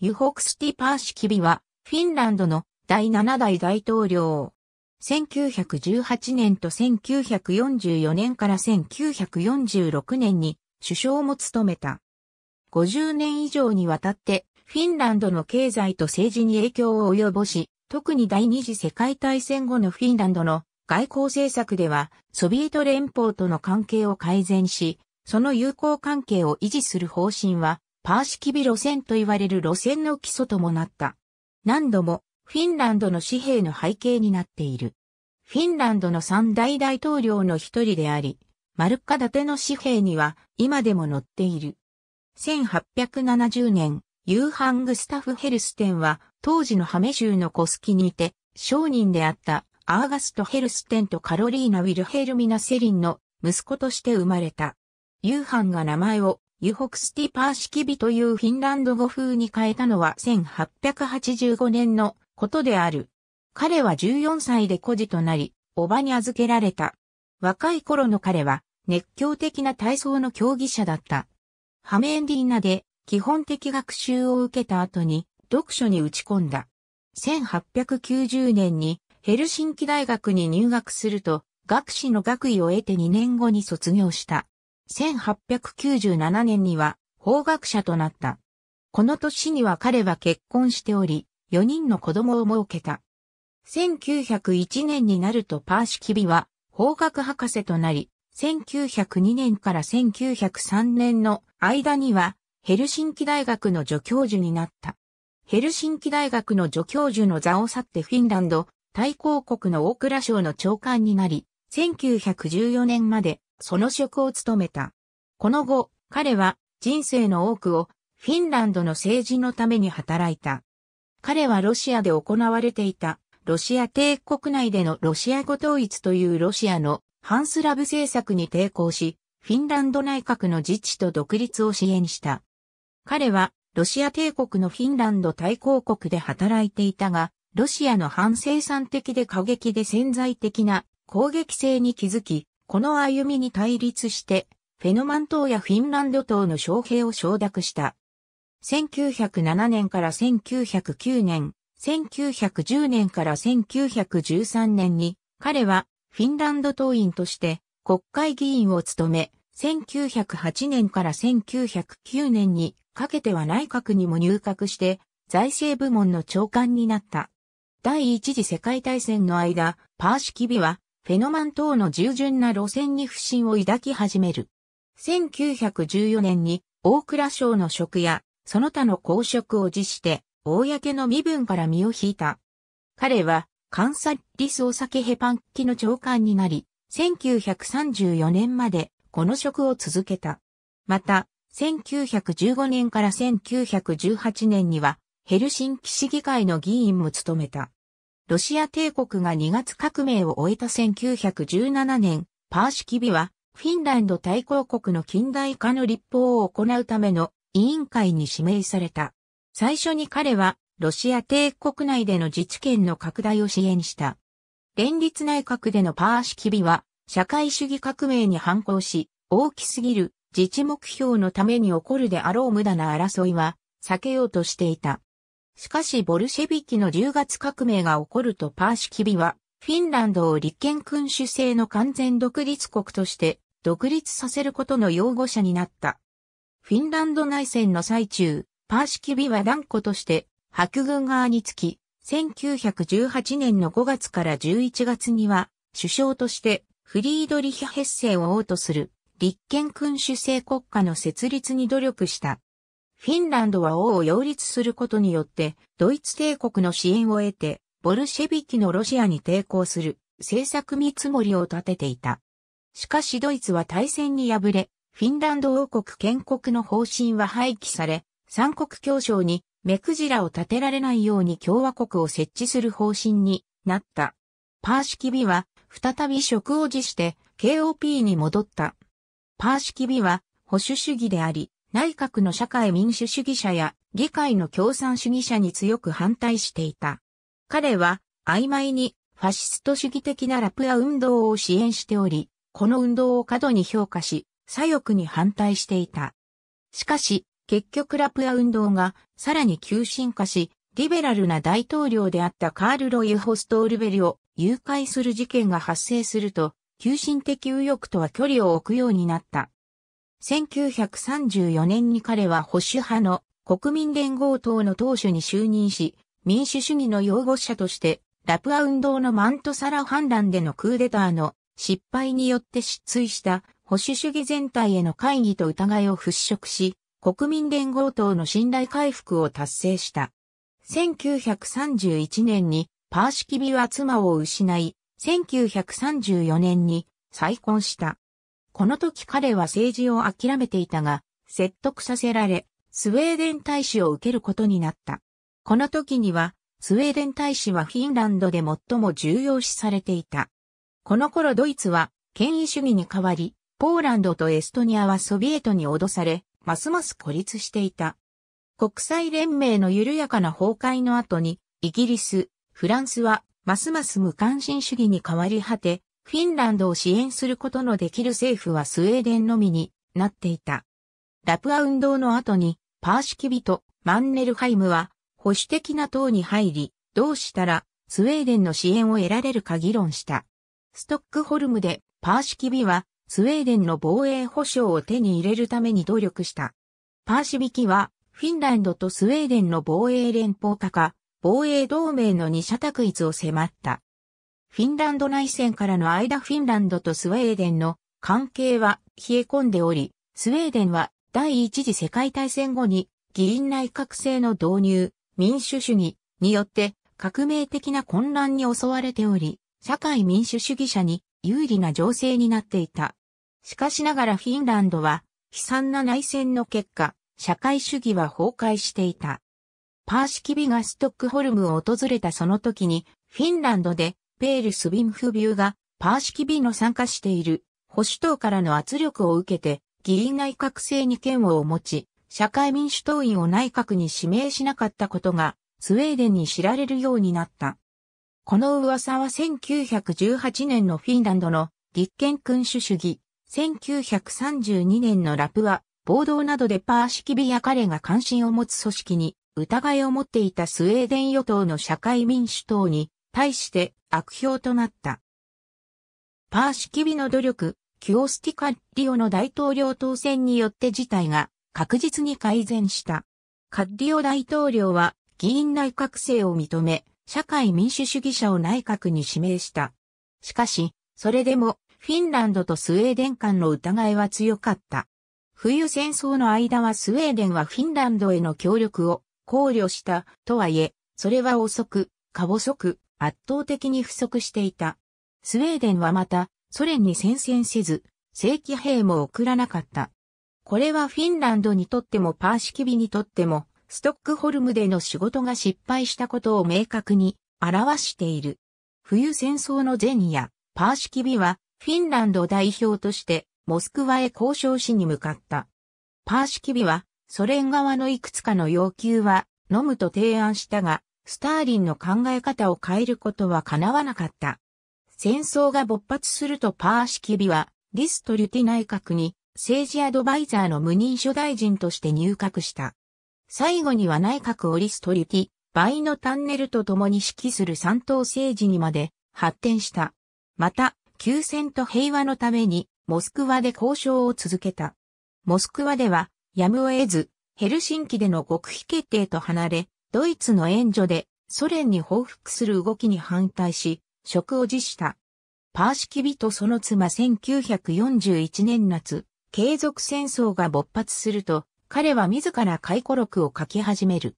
ユホクスティ・パーシキビは、フィンランドの第7代大統領。1918年と1944年から1946年に首相も務めた。50年以上にわたってフィンランドの経済と政治に影響を及ぼし、特に第二次世界大戦後のフィンランドの外交政策ではソビエト連邦との関係を改善し、その友好関係を維持する方針はパーシキビ路線と言われる路線の基礎ともなった。何度もフィンランドの紙幣の背景になっている。フィンランドの三大大統領の一人であり、丸っか立ての紙幣には今でも載っている。1870年、ユーハングスタフ・ヘルステンは当時のハメ州のコスキにて商人であったアーガスト・ヘルステンとカロリーナ・ウィルヘルミナ・セリンの息子として生まれた。ユーハンが名前をユホクスティパー式ビというフィンランド語風に変えたのは1885年のことである。彼は14歳で孤児となり、おばに預けられた。若い頃の彼は熱狂的な体操の競技者だった。ハメンディーナで基本的学習を受けた後に読書に打ち込んだ。1890年にヘルシンキ大学に入学すると学士の学位を得て2年後に卒業した。1897年には法学者となった。この年には彼は結婚しており、4人の子供を設けた。1901年になるとパーシキビは法学博士となり、1902年から1903年の間にはヘルシンキ大学の助教授になった。ヘルシンキ大学の助教授の座を去ってフィンランド、大公国の大蔵省の長官になり、1914年までその職を務めた。この後、彼は人生の多くをフィンランドの政治のために働いた。彼はロシアで行われていたロシア帝国内でのロシア語統一というロシアのハンスラブ政策に抵抗し、フィンランド内閣の自治と独立を支援した。彼はロシア帝国のフィンランド対抗国で働いていたが、ロシアの反生産的で過激で潜在的な攻撃性に気づき、この歩みに対立して、フェノマン島やフィンランド島の将兵を承諾した。1907年から1909年、1910年から1913年に、彼はフィンランド党員として国会議員を務め、1908年から1909年にかけては内閣にも入閣して、財政部門の長官になった。第一次世界大戦の間、パーシキビはフェノマン等の従順な路線に不信を抱き始める。1914年に大蔵省の職やその他の公職を辞して、公の身分から身を引いた。彼は、関西理想酒ヘパン機の長官になり、1934年までこの職を続けた。また、1915年から1918年には、ヘルシンキ市議会の議員も務めた。ロシア帝国が2月革命を終えた1917年、パーシキビは、フィンランド対抗国の近代化の立法を行うための委員会に指名された。最初に彼は、ロシア帝国内での自治権の拡大を支援した。連立内閣でのパーシキビは、社会主義革命に反抗し、大きすぎる自治目標のために起こるであろう無駄な争いは、避けようとしていた。しかしボルシェビキの10月革命が起こるとパーシキビは、フィンランドを立憲君主制の完全独立国として独立させることの擁護者になった。フィンランド内戦の最中、パーシキビは断固として白軍側につき、1918年の5月から11月には首相としてフリードリヒ・ヘッセイを王とする立憲君主制国家の設立に努力した。フィンランドは王を擁立することによって、ドイツ帝国の支援を得て、ボルシェビキのロシアに抵抗する政策見積もりを立てていた。しかしドイツは大戦に敗れ、フィンランド王国建国の方針は廃棄され、三国協商に目くじらを立てられないように共和国を設置する方針になった。パーシキビは再び職を辞して KOP に戻った。パーシキビは保守主義であり、内閣の社会民主主義者や議会の共産主義者に強く反対していた。彼は曖昧にファシスト主義的なラプア運動を支援しており、この運動を過度に評価し、左翼に反対していた。しかし、結局ラプア運動がさらに急進化し、リベラルな大統領であったカール・ロイホストールベリを誘拐する事件が発生すると、急進的右翼とは距離を置くようになった。1934年に彼は保守派の国民連合党の党首に就任し、民主主義の擁護者として、ラプア運動のマントサラ反乱でのクーデターの失敗によって失墜した保守主義全体への会議と疑いを払拭し、国民連合党の信頼回復を達成した。1931年にパーシキビは妻を失い、1934年に再婚した。この時彼は政治を諦めていたが、説得させられ、スウェーデン大使を受けることになった。この時には、スウェーデン大使はフィンランドで最も重要視されていた。この頃ドイツは、権威主義に代わり、ポーランドとエストニアはソビエトに脅され、ますます孤立していた。国際連盟の緩やかな崩壊の後に、イギリス、フランスは、ますます無関心主義に変わり果て、フィンランドを支援することのできる政府はスウェーデンのみになっていた。ラプア運動の後に、パーシキビト、マンネルハイムは、保守的な党に入り、どうしたら、スウェーデンの支援を得られるか議論した。ストックホルムで、パーシキビは、スウェーデンの防衛保障を手に入れるために努力した。パーシビキは、フィンランドとスウェーデンの防衛連邦化か、防衛同盟の二者択一を迫った。フィンランド内戦からの間フィンランドとスウェーデンの関係は冷え込んでおり、スウェーデンは第一次世界大戦後に議員内閣制の導入、民主主義によって革命的な混乱に襲われており、社会民主主義者に有利な情勢になっていた。しかしながらフィンランドは悲惨な内戦の結果、社会主義は崩壊していた。パーシキビがストックホルムを訪れたその時に、フィンランドでペールス・ビンフビューがパーシキビの参加している保守党からの圧力を受けて議員内閣制に権を持ち、社会民主党員を内閣に指名しなかったことがスウェーデンに知られるようになった。この噂は1918年のフィンランドの立憲君主主義、1932年のラプは暴動などでパーシキビや彼が関心を持つ組織に疑いを持っていたスウェーデン与党の社会民主党に対して悪評となった。パーシキビの努力、キュオスティカッリオの大統領当選によって事態が確実に改善した。カッリオ大統領は議員内閣制を認め、社会民主主義者を内閣に指名した。しかし、それでもフィンランドとスウェーデン間の疑いは強かった。冬戦争の間はスウェーデンはフィンランドへの協力を考慮したとはいえ、それは遅く、か細く、圧倒的に不足していた。スウェーデンはまた、ソ連に宣戦せず、正規兵も送らなかった。これはフィンランドにとってもパーシキビにとっても、ストックホルムでの仕事が失敗したことを明確に表している。冬戦争の前夜、パーシキビはフィンランド代表としてモスクワへ交渉しに向かった。パーシキビはソ連側のいくつかの要求は飲むと提案したが、スターリンの考え方を変えることは叶わなかった。戦争が勃発するとパーシキビは、リスト・リュティ内閣に政治アドバイザーの無人諸大臣として入閣した。最後には内閣をリスト・リュティ、倍のタンネルと共に指揮する三党政治にまで発展した。また、休戦と平和のために、モスクワで交渉を続けた。モスクワでは、やむを得ず、ヘルシンキでの極秘決定と離れ、ドイツの援助でソ連に報復する動きに反対し、職を辞した。パーシキビとその妻1941年夏、継続戦争が勃発すると、彼は自ら回顧録を書き始める。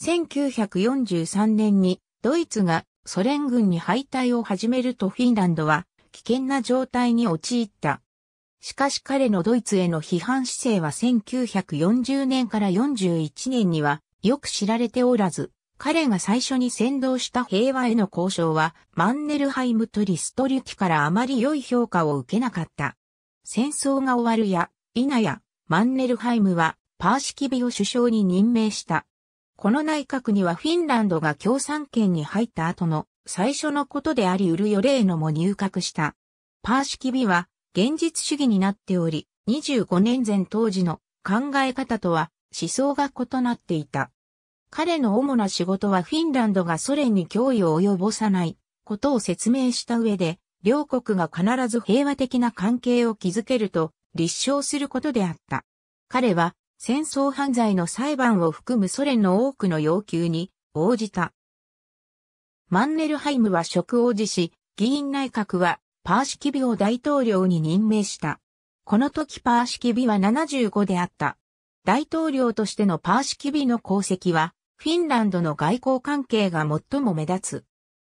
1943年にドイツがソ連軍に敗退を始めるとフィンランドは危険な状態に陥った。しかし彼のドイツへの批判姿勢は1940年から41年にはよく知られておらず、彼が最初に先導した平和への交渉は、マンネルハイムとリストリュキからあまり良い評価を受けなかった。戦争が終わるや、否や、マンネルハイムは、パーシキビを首相に任命した。この内閣にはフィンランドが共産圏に入った後の最初のことでありウルヨレーノも入閣した。パーシキビは現実主義になっており、25年前当時の考え方とは思想が異なっていた。彼の主な仕事はフィンランドがソ連に脅威を及ぼさないことを説明した上で、両国が必ず平和的な関係を築けると立証することであった。彼は戦争犯罪の裁判を含むソ連の多くの要求に応じた。マンネルハイムは職を辞し、議員内閣はパーシキビを大統領に任命した。この時パーシキビは75であった。大統領としてのパーシキビの功績は、フィンランドの外交関係が最も目立つ。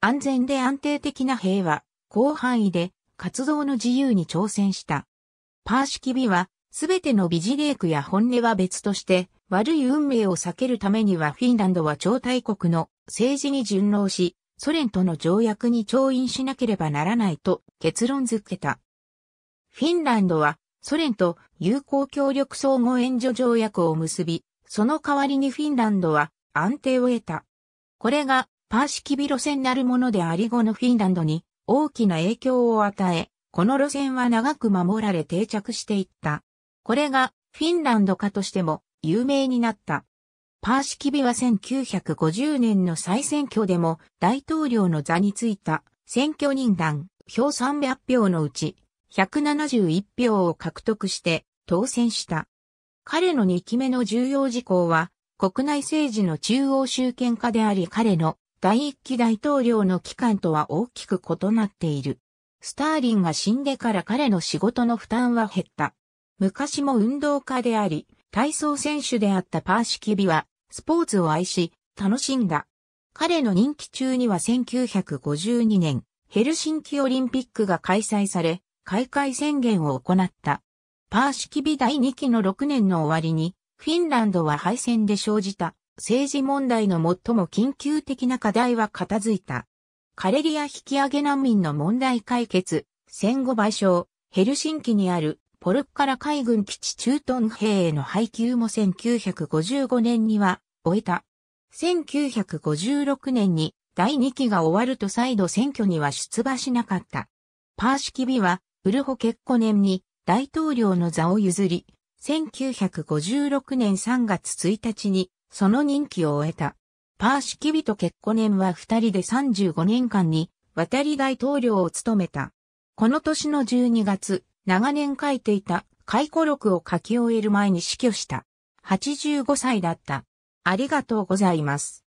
安全で安定的な平和、広範囲で活動の自由に挑戦した。パーシキビは、すべての美事ー句や本音は別として、悪い運命を避けるためにはフィンランドは超大国の政治に順応し、ソ連との条約に調印しなければならないと結論づけた。フィンランドはソ連と友好協力相互援助条約を結び、その代わりにフィンランドは安定を得た。これがパーシキビ路線なるものであり後のフィンランドに大きな影響を与え、この路線は長く守られ定着していった。これがフィンランド化としても有名になった。パーシキビは1950年の再選挙でも大統領の座についた選挙人団票300票のうち171票を獲得して当選した。彼の2期目の重要事項は、国内政治の中央集権化であり彼の第1期大統領の期間とは大きく異なっている。スターリンが死んでから彼の仕事の負担は減った。昔も運動家であり、体操選手であったパーシキビは、スポーツを愛し、楽しんだ。彼の任期中には1952年、ヘルシンキオリンピックが開催され、開会宣言を行った。パーシキビ第2期の6年の終わりに、フィンランドは敗戦で生じた政治問題の最も緊急的な課題は片付いた。カレリア引き上げ難民の問題解決、戦後賠償、ヘルシンキにあるポルッカラ海軍基地駐屯兵への配給も1955年には終えた。1956年に第2期が終わると再度選挙には出馬しなかった。パーシキビはウルホ・結婚年に大統領の座を譲り、1956年3月1日にその任期を終えた。パーシキビと結婚年は二人で35年間に渡り大統領を務めた。この年の12月、長年書いていた回顧録を書き終える前に死去した。85歳だった。ありがとうございます。